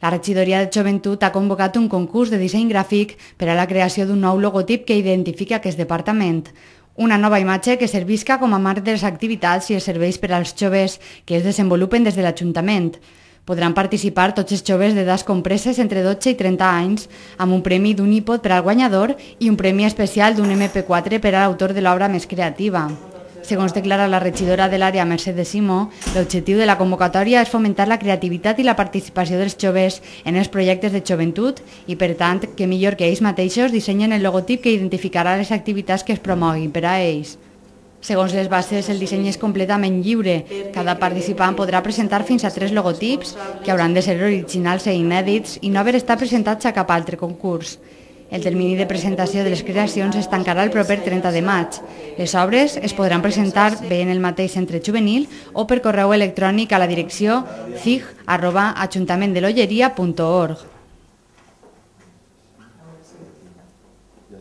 La regidoria de Joventut ha convocat un concurs de disseny gràfic per a la creació d'un nou logotip que identifiqui aquest departament. Una nova imatge que servisca com a marc de les activitats i els serveis per als joves que es desenvolupen des de l'Ajuntament. Podran participar tots els joves d'edats compreses entre 12 i 30 anys amb un premi d'un iPod per al guanyador i un premi especial d'un MP4 per a l'autor de l'obra més creativa. Segons declara la regidora de l'àrea, Mercè de Simó, l'objectiu de la convocatòria és fomentar la creativitat i la participació dels joves en els projectes de joventut i, per tant, que millor que ells mateixos dissenyen el logotip que identificarà les activitats que es promoguin per a ells. Segons les bases, el disseny és completament lliure. Cada participant podrà presentar fins a tres logotips, que hauran de ser originals i e inèdits i no haver estat presentats a cap altre concurs. El termini de presentació de les creacions es tancarà el proper 30 de maig. Les obres es podran presentar bé en el mateix centre juvenil o per correu electrònic a la direcció cig.ajuntamentdelolleria.org.